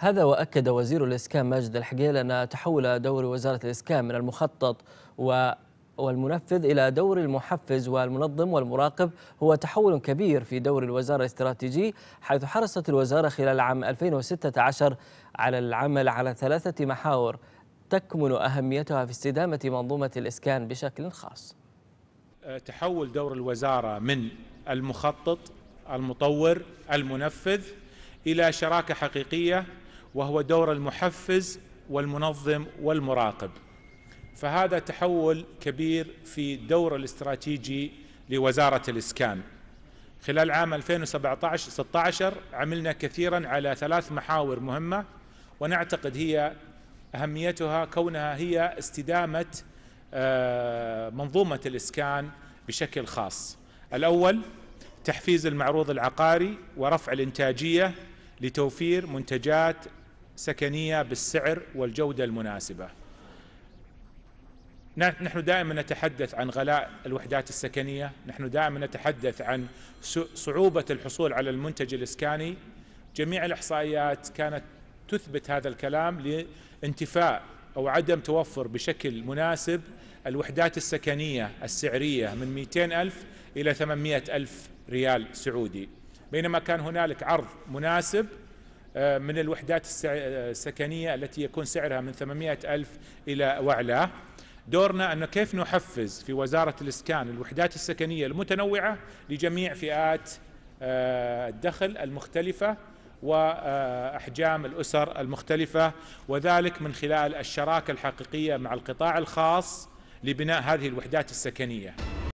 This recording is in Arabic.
هذا وأكد وزير الإسكان ماجد الحقيل أن تحول دور وزارة الإسكان من المخطط و والمنفذ إلى دور المحفز والمنظم والمراقب هو تحول كبير في دور الوزارة الاستراتيجي حيث حرصت الوزارة خلال عام 2016 على العمل على ثلاثة محاور تكمن أهميتها في استدامة منظومة الإسكان بشكل خاص تحول دور الوزارة من المخطط المطور المنفذ إلى شراكة حقيقية وهو دور المحفز والمنظم والمراقب فهذا تحول كبير في دور الاستراتيجي لوزارة الإسكان خلال عام 2017 16 عملنا كثيرا على ثلاث محاور مهمة ونعتقد هي أهميتها كونها هي استدامة آه، منظومة الإسكان بشكل خاص الأول تحفيز المعروض العقاري ورفع الإنتاجية لتوفير منتجات سكنية بالسعر والجودة المناسبة نحن دائما نتحدث عن غلاء الوحدات السكنية نحن دائما نتحدث عن صعوبة الحصول على المنتج الإسكاني جميع الإحصائيات كانت تثبت هذا الكلام لانتفاء أو عدم توفر بشكل مناسب الوحدات السكنية السعرية من 200 ألف إلى 800 ألف ريال سعودي بينما كان هنالك عرض مناسب آه، من الوحدات آه، السكنية التي يكون سعرها من 800 ألف إلى وعلاه دورنا أن كيف نحفز في وزارة الإسكان الوحدات السكنية المتنوعة لجميع فئات آه، الدخل المختلفة وأحجام الأسر المختلفة وذلك من خلال الشراكة الحقيقية مع القطاع الخاص لبناء هذه الوحدات السكنيه